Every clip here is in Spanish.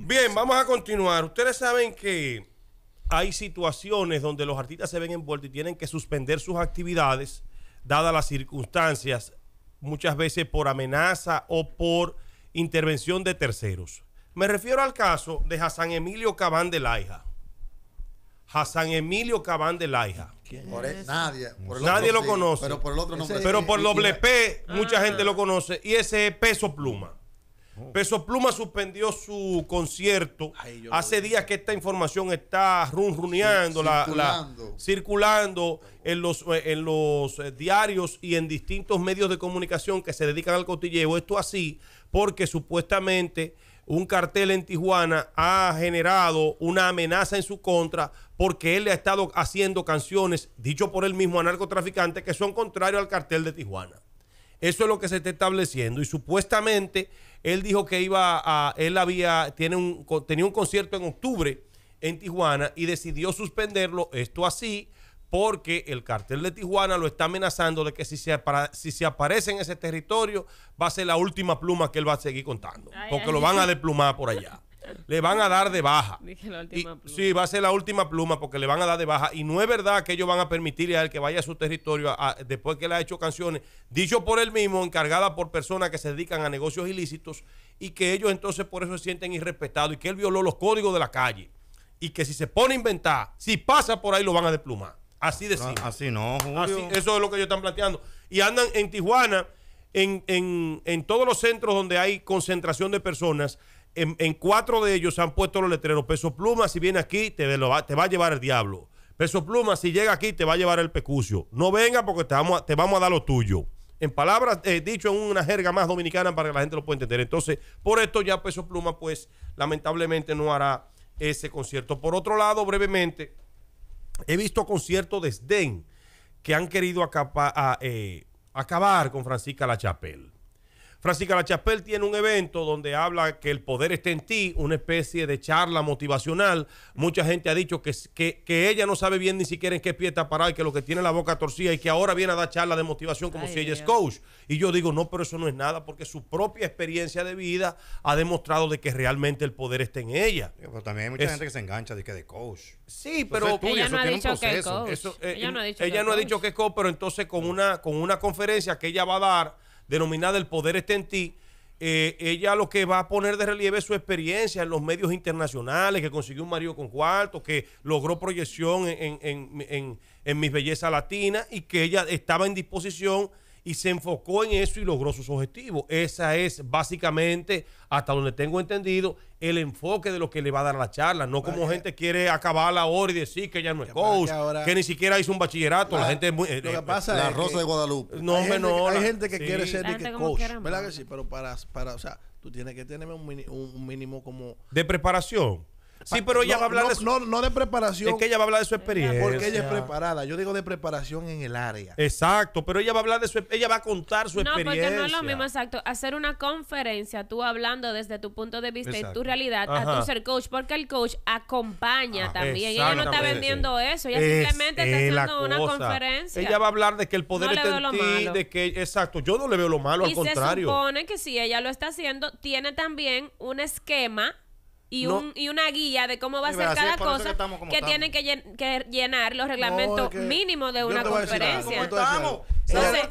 Bien, vamos a continuar. Ustedes saben que hay situaciones donde los artistas se ven envueltos y tienen que suspender sus actividades, dadas las circunstancias, muchas veces por amenaza o por intervención de terceros. Me refiero al caso de Hassan Emilio Cabán de Laija. Hassan Emilio Cabán de Laija. E- nadie, nadie lo conoce. Pero por doble P, mucha ah. gente lo conoce. Y ese es peso pluma. Peso Pluma suspendió su concierto. Hace días que esta información está runruneando, la, circulando. en los, eh, en los eh, diarios y en distintos medios de comunicación que se dedican al cotilleo. Esto así porque supuestamente un cartel en Tijuana ha generado una amenaza en su contra porque él le ha estado haciendo canciones, dicho por él mismo, a que son contrarios al cartel de Tijuana. Eso es lo que se está estableciendo. Y supuestamente él dijo que iba a. Él había. Tiene un, tenía un concierto en octubre en Tijuana y decidió suspenderlo. Esto así porque el cartel de Tijuana lo está amenazando de que si se, para, si se aparece en ese territorio va a ser la última pluma que él va a seguir contando, porque lo van a desplumar por allá. le van a dar de baja. Sí, va a ser la última pluma porque le van a dar de baja. Y no es verdad que ellos van a permitirle a él que vaya a su territorio después que le ha hecho canciones, dicho por él mismo, encargada por personas que se dedican a negocios ilícitos y que ellos entonces por eso se sienten irrespetados y que él violó los códigos de la calle. Y que si se pone a inventar, si pasa por ahí lo van a desplumar. Así de ah, simple. Así no, Julio. eso es lo que ellos están planteando. Y andan en Tijuana, en, en, en todos los centros donde hay concentración de personas, en, cuatro de ellos han puesto los letreros. Peso Pluma, si viene aquí, te, va, te va a llevar el diablo. Peso Pluma, si llega aquí, te va a llevar el pecucio. No venga porque te vamos a, te vamos a dar lo tuyo. En palabras, he eh, dicho en una jerga más dominicana para que la gente lo pueda entender. Entonces, por esto ya Peso Pluma, pues, lamentablemente no hará ese concierto. Por otro lado, brevemente, he visto conciertos de desdén que han querido eh, acabar con Francisca La Chapelle. Francisca Lachapel tiene un evento donde habla que el poder está en ti, una especie de charla motivacional. Mucha gente ha dicho que, que, ella no sabe bien ni siquiera en qué pie está parada y que lo que tiene la boca torcida y que ahora viene a dar charla de motivación como si ella es coach. Y yo digo, no, pero eso no es nada porque su propia experiencia de vida ha demostrado de que realmente el poder está en ella. Pero también hay mucha gente que se engancha de que de coach. Sí, pero ella no ha eh, dicho que es coach. ella no ha dicho que es coach, pero entonces con una, con una conferencia que ella va a dar denominada El Poder está en ti, eh, ella lo que va a poner de relieve es su experiencia en los medios internacionales, que consiguió un marido con cuarto, que logró proyección en, en, Mis Belleza Latina y que ella estaba en disposición y se enfocó en eso y logró sus objetivos. Esa es básicamente, hasta donde tengo entendido, el enfoque de lo que le va a dar la charla. No como gente quiere acabar la hora y decir que ya no es coach, que, ni siquiera hizo un bachillerato. La, gente es muy, eh, eh, la Rosa de Guadalupe. No, hay, hay gente que quiere ser coach, ¿verdad que sí? Pero para, para, o sea, tú tienes que tener un, un mínimo como... De preparación. Sí, pero ella va a hablar de su... no, no, de preparación. Es que ella va a hablar de su experiencia. Porque ella es preparada. Yo digo de preparación en el área. Exacto, pero ella va a hablar de su ella va a contar su experiencia. No, porque no es lo mismo, exacto. Hacer una conferencia, tú hablando desde tu punto de vista y tu realidad, a tu ser coach, porque el coach acompaña ah, también. Ella no está vendiendo eso, ella simplemente está haciendo una conferencia. Ella va a hablar de que el poder está en ti, de que, exacto, yo no le veo lo malo, al contrario. Se supone que si ella lo está haciendo, tiene también un esquema y, un, y una guía de cómo va a ser cada cosa que, tienen que, llenar los reglamentos mínimos de una conferencia.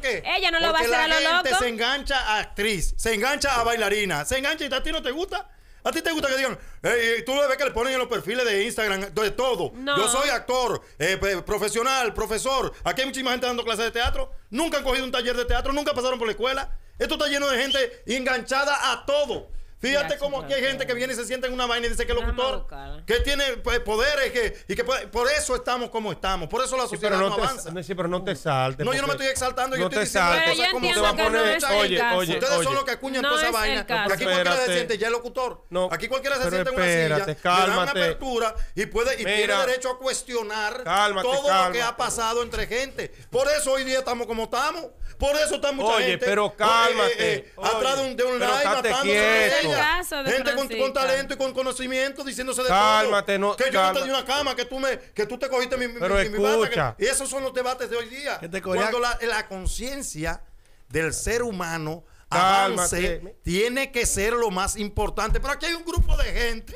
qué? Ella no lo va a hacer a lo gente Se engancha a actriz, se engancha a bailarina, se engancha y a ti no te gusta. ¿A ti te gusta que digan, eh, tú lo ves que le ponen en los perfiles de Instagram, de todo? Yo soy actor, eh, profesional, profesor. Aquí hay muchísima gente dando clases de teatro. Nunca han cogido un taller de teatro, nunca pasaron por la escuela. Esto está lleno de gente enganchada a todo. Fíjate cómo aquí hay gente que viene y se sienta en una vaina y dice que el locutor, que tiene pues, poderes y que pues, por eso estamos como estamos, por eso la sociedad no, avanza. No, sí, pero no te saltes. No, yo no me estoy exaltando, no yo te estoy como te va a poner. No oye, oye, Ustedes son los que acuñan toda esa vaina. Porque aquí cualquiera se siente ya el locutor. Aquí cualquiera se siente en una silla, le dan apertura y, puede, y tiene derecho a cuestionar todo lo que ha pasado entre gente. Por eso hoy día estamos como estamos. Por eso está mucha gente. oye, pero eh, eh, eh, cálmate. atrás de un, live un live gente con, talento y con conocimiento diciéndose de que yo no te una cama, que tú, me, que tú te cogiste mi, mi, bata, esos son los debates de hoy día. Cuando la conciencia del ser humano tiene que ser lo más importante. Pero aquí hay un grupo de gente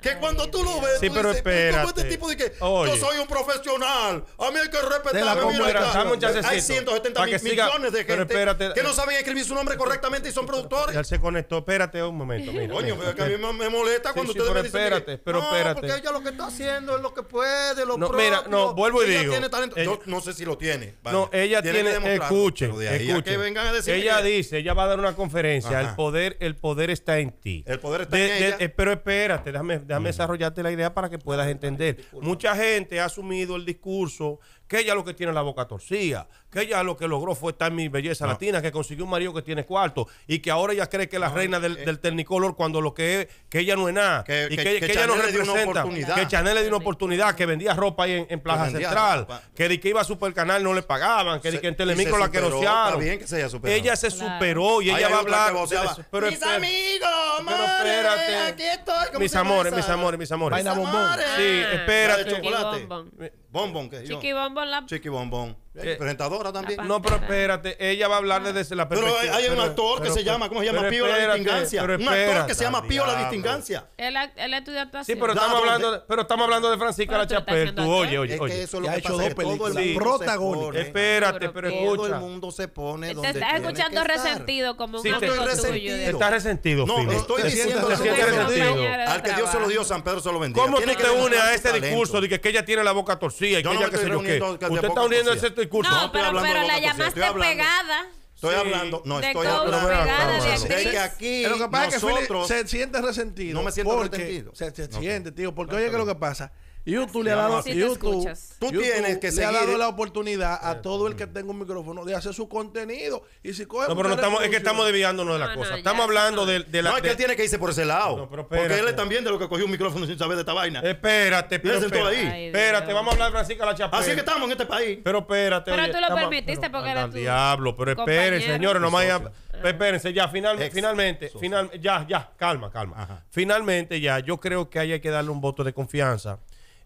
que cuando tú lo ves, tú dices, este tipo de que yo soy un profesional? A mí hay que respetar. hay 170 mil millones de gente que no saben escribir su nombre correctamente y son productores. Ya se conectó. Espérate un momento. Coño, que a mí me, molesta cuando ustedes espérate, pero no, espérate. porque ella lo que está haciendo es lo que puede, lo No, no, y digo, eh, no sé si lo tiene. No, ella tiene, Escuche escuchen, que vengan a decir. Ella dice, ella va a una conferencia. El poder, el poder está en ti. El poder está en eh, pero espérate, déjame, desarrollarte la idea para que puedas entender. Mucha gente ha asumido el discurso que ella lo que tiene la boca torcida, que ella lo que logró fue estar en mi belleza latina, que consiguió un marido que tiene cuarto y que ahora ella cree que es la reina del, eh, ternicolor cuando lo que es, que ella no es nada que, y que, que, que ella no representa, que Chanel le dio una oportunidad, que vendía ropa ahí en, Plaza Central, que de que iba a Supercanal no le pagaban, que, di que en Telemicro la que se Ella se superó y ella va a hablar. pero mis amigos, pero espérate. mis amores, mis amores, mis amores. Vaina Sí, ah, espérate. chocolate. Bombón, que Chiqui Bombón. La... Chiqui Bombón. Eh, presentadora también. No, pero espérate, ella va a hablar desde la perspectiva. Pero eh, hay un actor que se llama, ¿cómo se llama? Pío la Distingancia. un actor que se llama Pío la Distingancia. Él, él estudió actuación. Sí, pero estamos, hablando, de, pero estamos hablando de Francisca La Chapel. Tú, oye, oye, oye. Es que eso lo que hecho dos todo el sí. Espérate, pero escucha. Todo el mundo se pone donde Te estás escuchando resentido como un actor resentido. Estás resentido, No, estoy diciendo resentido. Al que Dios se lo dio, San Pedro se lo vendió. ¿Cómo tú te unes a ese discurso de que ella tiene la boca torcida y que ella que se lo que Usted está uniendo no, pero, pero, la llamaste pegada. Estoy hablando, no, estoy hablando de, que aquí lo que pasa nosotros, es que se siente resentido. No me siento resentido. Se, siente, tío, porque oye, que lo que pasa YouTube le ha dado, YouTube, tú tienes que seguir. Le ha dado la oportunidad a todo el que tenga un micrófono de hacer su contenido. Y si coge no, pero no estamos, es que estamos desviándonos de la cosa. estamos hablando de, de, la. No, es que él tiene que irse por ese lado. No, pero porque él es también de lo que cogió un micrófono sin saber de esta vaina. Espérate, espérate. espérate, vamos a hablar de Francisca la chapa Así que estamos en este país. Pero espérate. Pero tú lo permitiste porque era tú. Diablo, pero espérense, señores, no más Espérense, ya, finalmente, finalmente, ya, ya, calma, calma. Finalmente, ya, yo creo que hay que darle un voto de confianza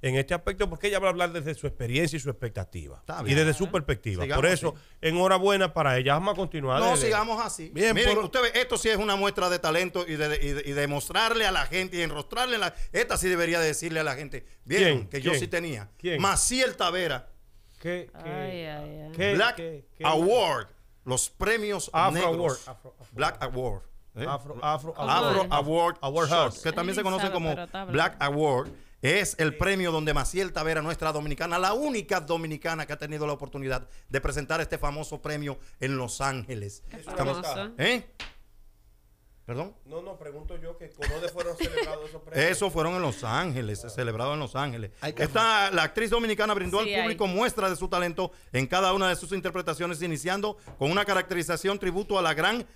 en este aspecto porque ella va a hablar desde su experiencia y su expectativa. Y desde su perspectiva. por eso, enhorabuena para ella. Vamos a continuar. No, sigamos así. Bien, Miren, ustedes, esto sí es una muestra de talento y, de, y, a la gente y enrostrarle. La... Esta sí debería decirle a la gente. bien que yo sí tenía. ¿Quién? Maciel Tavera. ¿Qué, qué, Black Award. Los premios Afro Award. Black Award. ¿Eh? Afro, Afro, Award, que también se conoce como Black Award. Es el premio donde Maciel Tavera, nuestra dominicana, la única dominicana que ha tenido la oportunidad de presentar este famoso premio en Los Ángeles. ¿Eh? ¿Perdón? No, no, pregunto yo que con fueron celebrados esos premios. Eso fueron en Los Ángeles, celebrados en Los Ángeles. la actriz dominicana brindó al público muestra de su talento en cada una de sus interpretaciones, iniciando con una caracterización tributo a la gran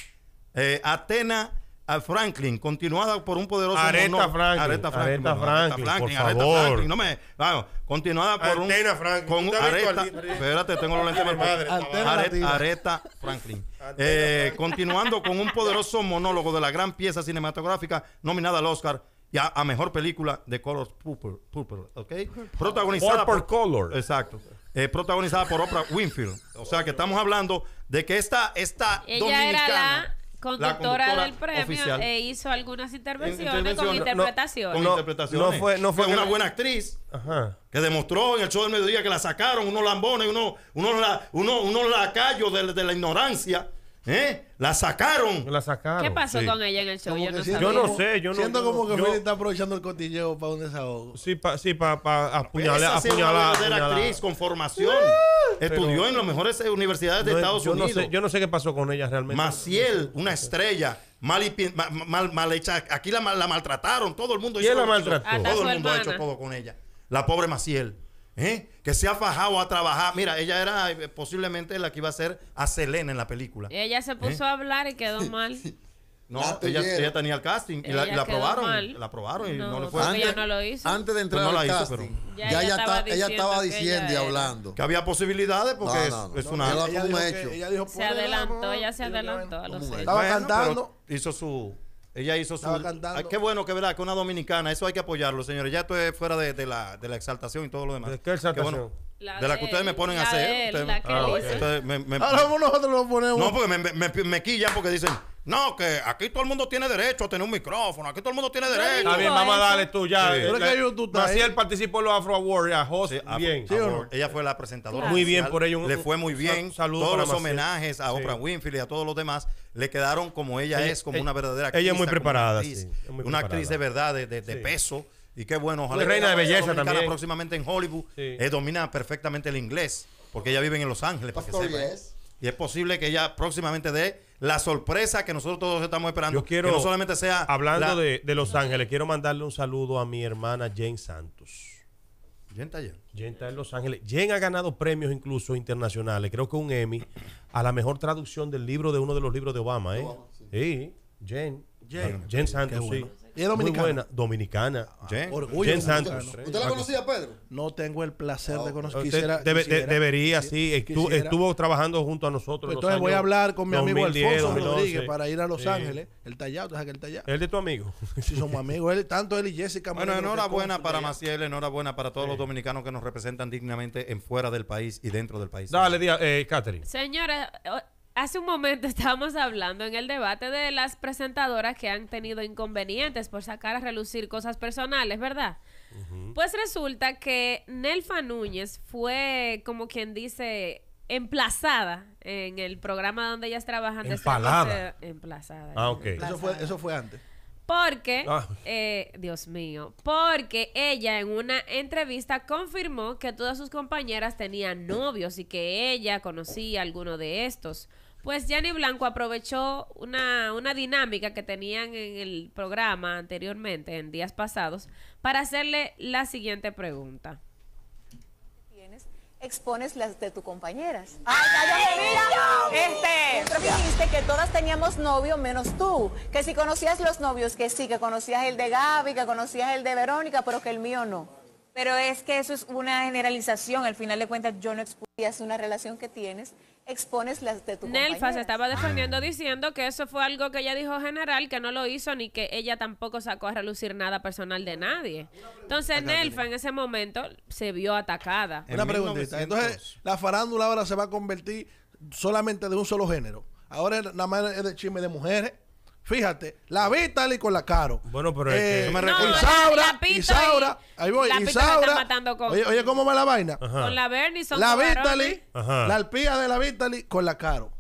eh, Atena Franklin, continuada por un poderoso Aretha Franklin, Aretha Franklin. Aretha Franklin, por favor. No me, vamos, continuada por un Franklin. Con Aretha, espérate, tengo los lentes mal. Aretha, Aretha eh, Franklin. continuando con un poderoso monólogo de la gran pieza cinematográfica nominada al Oscar y a, mejor película de Color Purple, ¿ok? Protagonizada por, Color. Exacto. Eh, protagonizada por Oprah Winfield. O sea que estamos hablando de que esta, esta dominicana conductora, del premio e hizo algunas intervenciones, con interpretaciones. No, fue, no fue, una buena actriz Ajá. que demostró en el show del mediodía que la sacaron unos lambones, unos, unos, la, unos, lacayos de, la ignorancia. ¿Eh? La sacaron. ¿Qué pasó con ella en el show? Yo no, yo no, sé. Yo no, siento como que está aprovechando el cotilleo para un desahogo. Sí, para sí, pa, apuñalar. Esa apuñalar. actriz con formación. Estudió en las mejores eh, universidades de Estados Unidos. yo no sé qué pasó con ella realmente. Maciel, una estrella. Mal, hecha. Aquí la, la maltrataron. Todo el mundo hizo. Todo el mundo ha hecho todo con ella. La pobre Maciel. ¿eh? Que se ha fajado a trabajar. Mira, ella era eh, posiblemente la que iba a ser a Selena en la película. Ella se puso a hablar y quedó mal. No, ella, ella, tenía el casting y la, aprobaron. La aprobaron y no, le fue. Antes, ella no lo hizo. Antes de entrar pues no la hizo, pero... ya, ya, ella, estaba, ella estaba diciendo y hablando. Que había posibilidades porque es, es una... Ella, un hecho. dijo, se adelantó, ella se adelantó a los Estaba cantando. Hizo su... Ella hizo su... Estaba Qué bueno que verdad que una dominicana, eso hay que apoyarlo, señores. Ya esto es fuera de, la, de la exaltación y todo lo demás. qué Qué de, la que ustedes me ponen a hacer. ¿eh? Ah, Ahora nosotros lo ponemos. No, porque me, me, quillan porque dicen, no, que aquí todo el mundo tiene derecho a tener un micrófono. Aquí todo el mundo tiene derecho. Está vamos a darle tú ya. Sí. él eh, participó en los Afro Awards, host. bien. Ella fue la presentadora. Muy bien por ello. le fue muy bien. Saludos todos los homenajes a Oprah Winfrey y a todos los demás le quedaron como ella, es, como una verdadera actriz. Ella es muy preparada. una actriz de verdad, de peso. Y qué bueno, ojalá. reina de belleza también. próximamente en Hollywood eh, domina perfectamente el inglés, porque ella vive en Los Ángeles, ¿eh? Y es posible que ella próximamente dé la sorpresa que nosotros todos estamos esperando. Yo quiero, que no solamente sea. Hablando de, Los Ángeles, quiero mandarle un saludo a mi hermana Jane Santos. Jane está allá. Jane está en Los Ángeles. Jane ha ganado premios incluso internacionales. Creo que un Emmy a la mejor traducción del libro de uno de los libros de Obama, ¿eh? sí. Jane. Jane. Santos, y es dominicana. buena. Dominicana. Ah, orgullo ¿Usted la conocía, ah, Pedro? No tengo el placer ah, de conocer. debería, sí. Estuvo, trabajando junto a nosotros. Pues entonces voy a hablar con mi amigo Alfonso Rodríguez para ir a Los Ángeles. El tallado, tú sabes que el tallado. de tu amigo? Si somos amigos, él, tanto él y Jessica. Bueno, enhorabuena para Maciel, enhorabuena para todos los dominicanos que nos representan dignamente en fuera del país y dentro del país. Dale, día, eh, Catherine. Señores, hace un momento estábamos hablando en el debate de las presentadoras que han tenido inconvenientes por sacar a relucir cosas personales, ¿verdad? Pues resulta que Nelfa Núñez fue, como quien dice, emplazada en el programa donde ellas trabajan. Este Empalada. Eh, emplazada. Ah, ok. Eso, fue, antes. Porque, ah. eh, Dios mío, porque ella en una entrevista confirmó que todas sus compañeras tenían novios y que ella conocía a alguno de estos. Pues Gianni Blanco aprovechó una, una, dinámica que tenían en el programa anteriormente, en días pasados, para hacerle la siguiente pregunta. ¿Tienes? Expones las de tus compañeras. ¡Ay, mira! Este. dijiste que todas teníamos novio menos tú. Que si conocías los novios, que sí, que conocías el de Gaby, que conocías el de Verónica, pero que el mío no. Pero es que eso es una generalización. Al final de cuentas, yo no expuse una relación que tienes expones las de tu Nelfa se estaba defendiendo ah. diciendo que eso fue algo que ella dijo general, que no lo hizo ni que ella tampoco sacó a relucir nada personal de nadie. Entonces Nelfa en ese momento se vio atacada. Una preguntita. Entonces la farándula ahora se va a convertir solamente de un solo género. Ahora nada más es de chisme de mujeres. Fíjate, la Vitaly con la Caro. Bueno, pero eh, es me no, Isaura, Isaura, ahí voy, la Isaura. Oye, oye, ¿cómo va la vaina? Con la son La Vitali, la alpía de la Vitali con la Caro.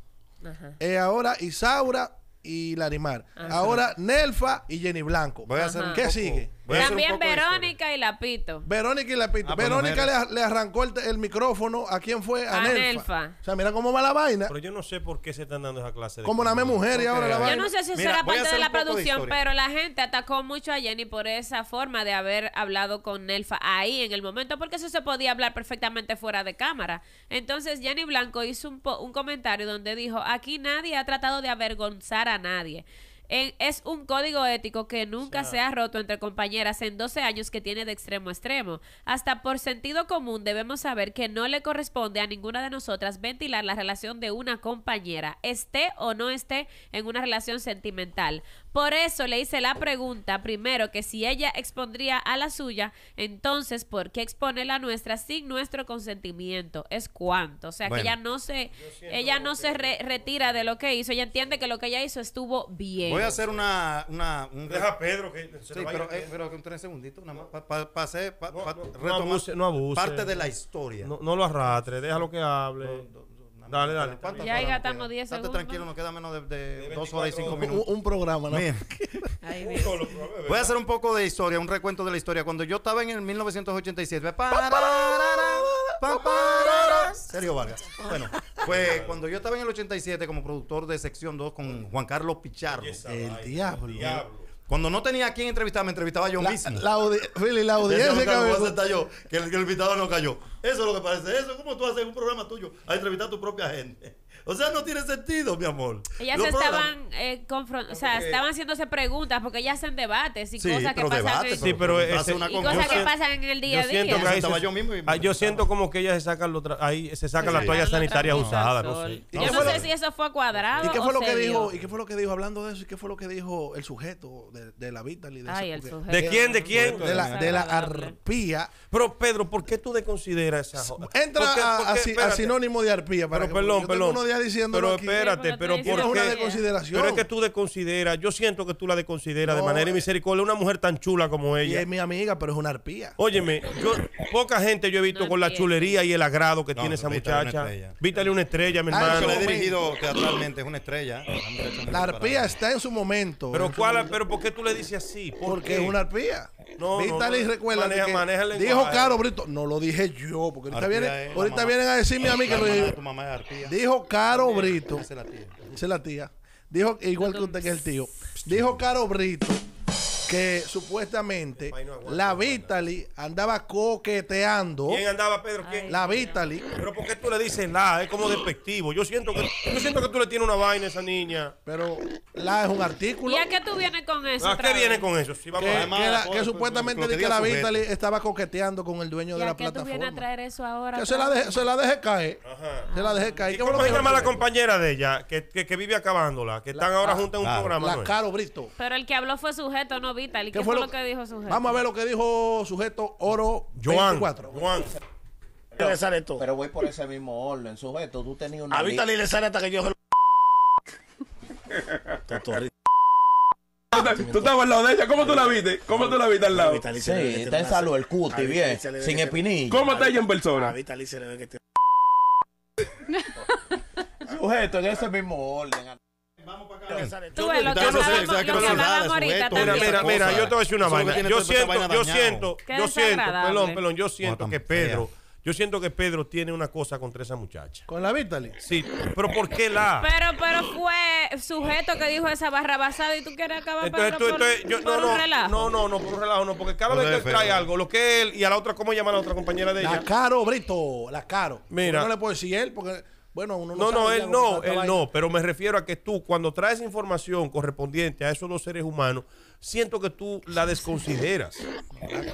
Ajá. Eh, ahora Isaura y la Ajá. Ahora Nelfa y Jenny Blanco. Voy a hacer ¿Qué poco... sigue? También Verónica y Lapito. Verónica y Lapito. Ah, Verónica le, arrancó el, micrófono. ¿A quién fue? A, Nelfa. O sea, mira cómo va la vaina. Pero yo no sé por qué se están dando esa clase de. Como una mujer y ahora la vaina. Yo no sé si eso era parte de la producción, pero la gente atacó mucho a Jenny por esa forma de haber hablado con Nelfa ahí en el momento, porque eso se podía hablar perfectamente fuera de cámara. Entonces, Jenny Blanco hizo un, un comentario donde dijo: aquí nadie ha tratado de avergonzar a nadie es un código ético que nunca se ha roto entre compañeras en 12 años que tiene de extremo a extremo. Hasta por sentido común debemos saber que no le corresponde a ninguna de nosotras ventilar la relación de una compañera, esté o no esté en una relación sentimental. Por eso le hice la pregunta primero que si ella expondría a la suya, entonces ¿por qué expone la nuestra sin nuestro consentimiento? Es cuánto. O sea que ella no se, ella no se retira de lo que hizo, ella entiende que lo que ella hizo estuvo bien voy a hacer una. una Deja a Pedro que se sí, pero, eh, pero un tres segunditos, nada más. Para pa, no, no, no abuse, parte de la historia. No, lo arrastre, déjalo que hable. Dale, dale. Ya ahí gastamos 10 segundos. tranquilo, nos queda menos de, 2 dos horas y cinco minutos. Un, programa, ¿no? Ahí Voy a hacer un poco de historia, un recuento de la historia. Cuando yo estaba en el 1987, Sergio Vargas. Bueno, fue cuando yo estaba en el 87 como productor de Sección 2 con Juan Carlos Pichardo. El diablo. El diablo. Cuando no tenía a quién entrevistar, me entrevistaba yo la, mismo. La, Fili, la audiencia que yo, que el, que el invitado no cayó. Eso es lo que parece. Eso, es como tú haces un programa tuyo a entrevistar a tu propia gente? O sea, no tiene sentido, mi amor. Ellas eh, estaban haciéndose preguntas porque ellas hacen debates y cosas que pasan. En... que en el día a día. Yo siento, yo, mismo ah, yo siento como que ellas se sacan, ahí, se las toallas sanitarias usadas. No sé. Yo no sé si eso fue cuadrado. ¿Y qué fue lo que dijo? ¿Y qué fue lo que dijo hablando de eso? ¿Y qué fue lo que dijo el sujeto de, la vida? ¿De quién? ¿De quién? De la arpía. Pero Pedro, ¿por qué tú desconsideras esa Entra a sinónimo de arpía. Pero perdón, perdón diciendo. Pero espérate, pero ¿por es que tú desconsideras. Yo siento que tú la desconsideras de manera eh. inmisericordia. Una mujer tan chula como ella. es mi amiga, pero es una arpía. Óyeme, yo, poca gente yo he visto con la chulería y el agrado que tiene esa muchacha. Vítale una estrella, mi ah, hermano. Yo he dirigido teatralmente, es una estrella. La arpía está en su momento. Pero cuál, pero ¿por qué tú le dices así? porque es una arpía. No, Vítale y recuerda. Dijo Caro Brito. No lo dije yo, porque ahorita vienen a decirme a mí que Dijo Caro. Caro eh, Brito. Esa es la tía. Dijo, igual que usted que es el tío. Dijo Caro Brito que supuestamente la Vitali andaba coqueteando. ¿Quién andaba, Pedro? ¿Quién? La Vitali. Pero ¿por qué tú le dices la? Es como despectivo. Yo siento que yo siento que tú le tienes una vaina a esa niña. Pero la es un artículo. ¿Y a qué tú vienes con eso? ¿A qué vienes con eso? vamos que, además, que, que, supuestamente la Vitali estaba coqueteando con el dueño de la plataforma. ¿Y a qué tú vienes a traer eso ahora? Que se la, deje, se la deje caer. Ajá. Se la deje caer. ¿Y cómo se llama la compañera de ella que, vive acabándola? Que están ahora ah, juntas en un programa. La Caro Brito. Pero el que habló fue sujeto, no qué, fue lo que, dijo Sujeto? Vamos a ver lo que dijo Sujeto Oro Joan, 24. Juan Pero voy por ese mismo orden, Sujeto. Tú tenías una. A Vital le sale hasta que yo. Tú estabas al lado de ella, ¿cómo tú la viste? ¿Cómo tú la viste al lado? Sí, está en salud el cuti, bien, sin espinilla. ¿Cómo está ella en persona? le ve que Sujeto, en ese mismo orden vamos para acá. Mira, mira, yo te voy a decir una vaina. Yo siento, yo siento, yo siento, perdón, perdón, yo siento que Pedro. Yo siento que Pedro tiene una cosa contra esa muchacha. ¿Con la Vitaly? Sí, pero ¿por qué la? Pero, pero fue sujeto que dijo esa barra basada y tú quieres acabar entonces, tú, por, yo, no, un no, relajo. No, no, no, por un relajo no, porque cada vez que él trae algo, lo que él y a la otra, ¿cómo llama a la otra compañera de ella? La Caro Brito, la Caro. Mira. no le puedo decir él porque... Bueno, uno no, no, no él no, él no, pero me refiero a que tú cuando traes información correspondiente a esos dos seres humanos, siento que tú la desconsideras.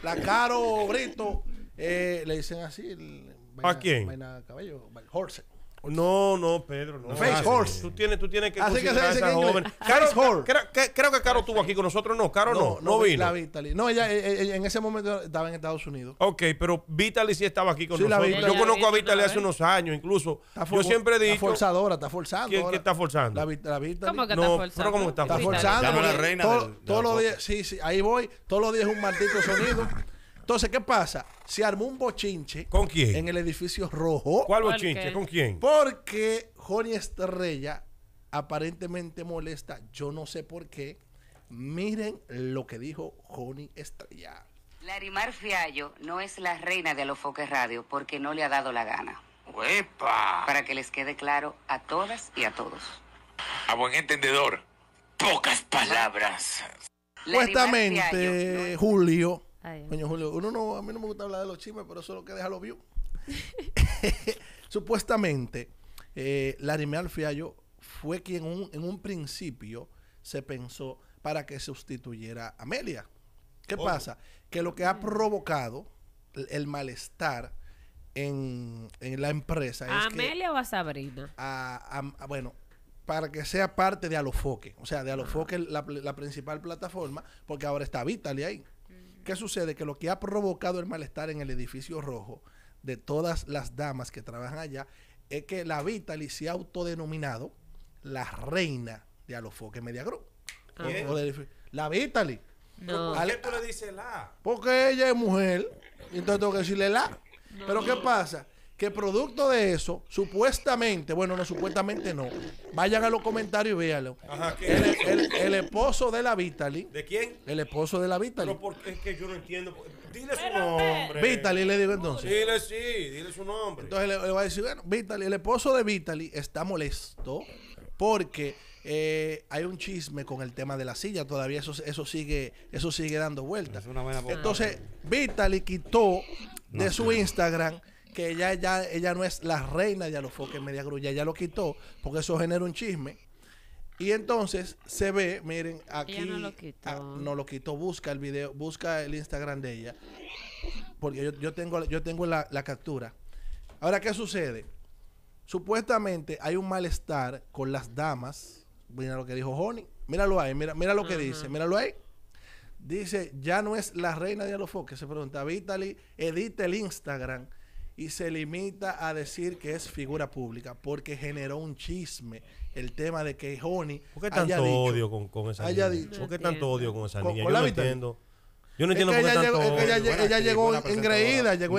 La, Caro Brito eh, le dicen así. El, ¿A quién? Vaina cabello, horse. No, no, Pedro, no. Face Horse. Tú tienes, tú tienes que Así que se dice que joven. Caro, Face Horse. creo, que- Caro estuvo aquí con nosotros. No, Caro no, no, vino. la Vitali. No, ella, eh, eh, eh, en ese momento estaba en Estados Unidos. Ok, pero Vitali sí estaba aquí con nosotros. Yo conozco a Vitali hace unos años, incluso. Yo siempre he dicho. Está forzadora, está forzando. ¿Quién- está forzando? La, Vitaly ¿Cómo que No, está forzando? pero está Está forzando. la reina Todos los días, sí, sí, ahí voy. Todos los días un maldito sonido. Entonces, ¿qué pasa? Se armó un bochinche. ¿Con quién? En el edificio rojo. ¿Cuál bochinche? ¿Con quién? Porque Joni Estrella aparentemente molesta. Yo no sé por qué. Miren lo que dijo Joni Estrella. Larimar Fiallo no es la reina de Alofoque Radio porque no le ha dado la gana. ¡Uepa! Para que les quede claro a todas y a todos. A buen entendedor, pocas palabras. Supuestamente, Julio Julio, uno no, a mí no me gusta hablar de los chismes, pero eso lo que deja lo Supuestamente, eh, Larime Alfiallo fue quien en un principio se pensó para que sustituyera a Amelia. ¿Qué oh. pasa? Que lo que ha mm. provocado el, malestar en, la empresa ¿A es Amelia a Sabrina? A, bueno, para que sea parte de Alofoque. O sea, de Alofoque ah. la, la principal plataforma, porque ahora está Vitali ahí. ¿Qué sucede? Que lo que ha provocado el malestar en el edificio rojo de todas las damas que trabajan allá es que la Vitali se ha autodenominado la reina de Alofoque Media Group. Ah. La Vitali. No. ¿Por le la? Porque ella es mujer. Entonces tengo que decirle la. Pero ¿qué pasa? que producto de eso, supuestamente, bueno, no, supuestamente no. Vayan a los comentarios y véanlo. el, esposo de la Vitali. ¿De quién? El esposo de la Vitali. Pero porque es que yo no entiendo. Dile su nombre. Vitali le digo entonces. Dile sí, dile su nombre. Entonces le, va a decir, bueno, Vitali, el esposo de Vitali está molesto porque eh, hay un chisme con el tema de la silla. Todavía eso, eso sigue, eso sigue dando vueltas. Entonces, Vitali quitó de su Instagram que ella, ya ella no es la reina de Alofoque Media ya ella lo quitó porque eso genera un chisme. Y entonces se ve, miren, aquí no lo ah, quitó, no lo quitó busca el video, busca el Instagram de ella, porque yo, tengo, yo tengo la, captura. Ahora, ¿qué sucede? Supuestamente hay un malestar con las damas. Mira lo que dijo Honey. Míralo ahí, mira, mira lo que dice, míralo ahí. Dice, ya no es la reina de Alofoque, se pregunta, Vitaly, edita el Instagram y se limita a decir que es figura pública porque generó un chisme el tema de que Johnny ¿Por qué tanto odio con, con esa niña? ¿Por qué tanto odio con esa niña? Yo no entiendo. Yo no entiendo por qué ella, llegó engreída, llegó,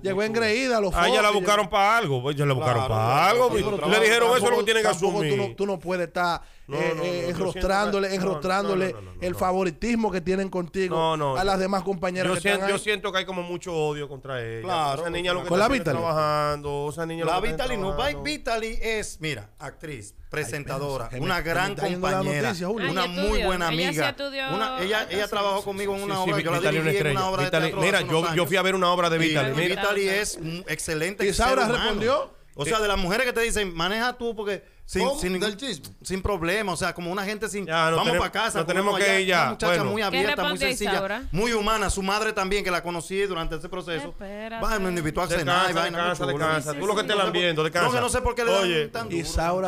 llegó engreída a los pues, ella la buscaron para algo. ella la buscaron para pues. algo. le dijeron eso es lo tienen que asumir. tú no puedes estar eh, eh, enrostrándole, enrostrándole el favoritismo que tienen contigo a las demás compañeras yo siento, Yo siento que hay como mucho odio contra ella. Esa niña lo que con la Vitali. Trabajando, esa niña la Vitali no. Vitali es, mira, actriz, presentadora, una gran compañera, una muy buena amiga. Ella, ella, trabajó conmigo en una obra, yo la dirigí en una obra Mira, yo, yo, fui a ver una obra de Vitali. Vitali es excelente ¿Y Saura respondió? O sea, de las mujeres que te dicen, maneja tú porque sin, problema, o sea, como una gente sin vamos para casa, no tenemos que Una muchacha muy abierta, muy sencilla, muy humana, su madre también que la conocí durante ese proceso. Va, me invitó a cenar y casa. descansa, descansa. Tú lo que te la viendo, casa. No, que no sé por qué le Oye, tan duro,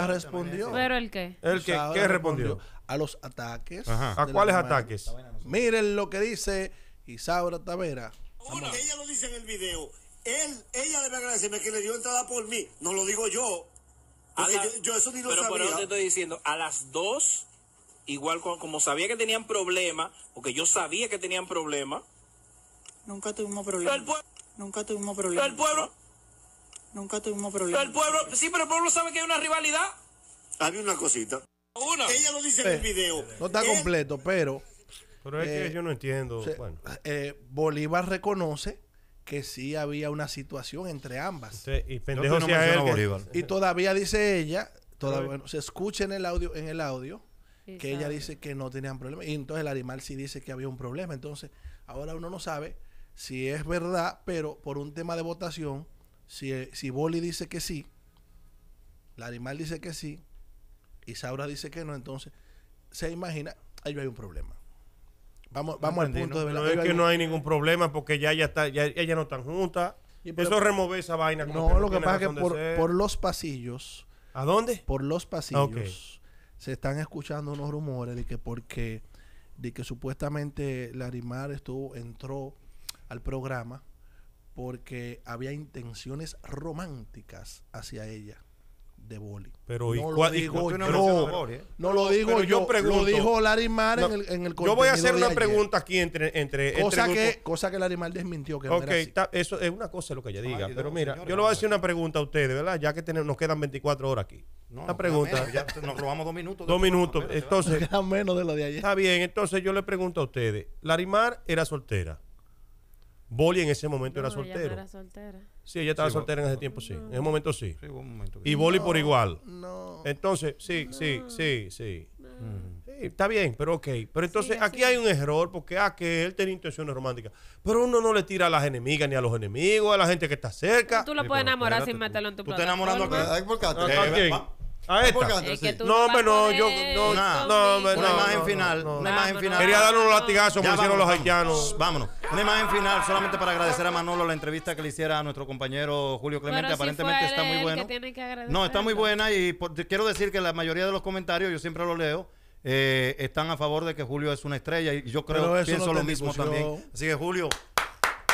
y respondió. ¿Pero el qué? ¿El qué? ¿Qué respondió? A los ataques. ¿A cuáles ataques? Miren lo que dice Isaura Tavera. Bueno, ella lo dice en el video él, ella debe agradecerme que le dio entrada por mí. No lo digo yo. yo, eso ni lo sabía. Pero yo te estoy diciendo, a las dos, igual como, sabía que tenían problemas, porque yo sabía que tenían problemas. Nunca tuvimos problemas. Nunca tuvimos problemas. el pueblo. Nunca tuvimos problemas. el pueblo, sí, pero el pueblo sabe que hay una rivalidad. Había una cosita. Una. Ella lo dice en el eh, video. No está eh, completo, pero. Pero es que eh, yo no entiendo. bueno. Bolívar reconoce que sí había una situación entre ambas. y pendejo Y todavía dice ella, todavía se escucha en el audio, en el audio que ella dice que no tenían problema. Y entonces el animal sí dice que había un problema. Entonces, ahora uno no sabe si es verdad, pero por un tema de votación, si, si Boli dice que sí, el animal dice que sí, y Saura dice que no, entonces se imagina, ahí hay un problema. Vamos, al punto de No es que no hay ningún problema porque ya, ya está, ya, ellas no están juntas. Eso remover esa vaina. no, lo que pasa es que por, los pasillos. ¿A dónde? Por los pasillos. Se están escuchando unos rumores de que porque de que supuestamente Larimar estuvo entró al programa porque había intenciones románticas hacia ella de boli. Pero, no lo digo yo. No, lo digo dijo Larimar en, el, en el Yo voy a hacer una pregunta aquí entre... entre cosa, que, cosa que desmintió. Que ok, eso es una cosa lo que ella diga. pero mira, yo le voy a hacer una pregunta a ustedes, ¿verdad? Ya que nos quedan 24 horas aquí. una pregunta. nos robamos dos minutos. Dos minutos. Entonces... menos de lo de ayer. Está bien, entonces yo le pregunto a ustedes. Larimar era soltera. Boli en ese momento era soltero. era soltera. Sí, ella estaba soltera en ese tiempo, sí. En ese momento sí. Y boli por igual. No. Entonces, sí, sí, sí, sí. Está bien, pero ok. Pero entonces aquí hay un error porque ah, que él tenía intenciones románticas. Pero uno no le tira a las enemigas ni a los enemigos, a la gente que está cerca. Tú lo puedes enamorar sin meterlo en tu Tú te enamorando a a no, pero no, yo. No, nada. no, una imagen final. Quería darle unos latigazo como hicieron los haitianos. Vámonos. Una imagen final, solamente para agradecer a Manolo la entrevista que le hiciera a nuestro compañero Julio Clemente. Aparentemente está muy bueno. no, está muy buena y quiero decir que la mayoría de los comentarios, yo siempre los leo. Eh, están a favor de que Julio es una estrella y yo creo, pienso lo mismo también. Así que Julio,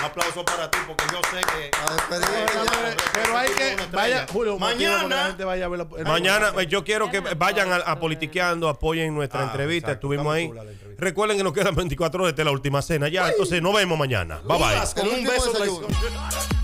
un aplauso para ti porque yo sé que. Pero, hay que. Julio, mañana. mañana, yo quiero que vayan a, ah, Politiqueando, apoyen nuestra ah, entrevista. Estuvimos ahí. Recuerden que nos quedan 24 horas de la última cena. Ya, entonces nos vemos mañana. Bye bye. Con un beso.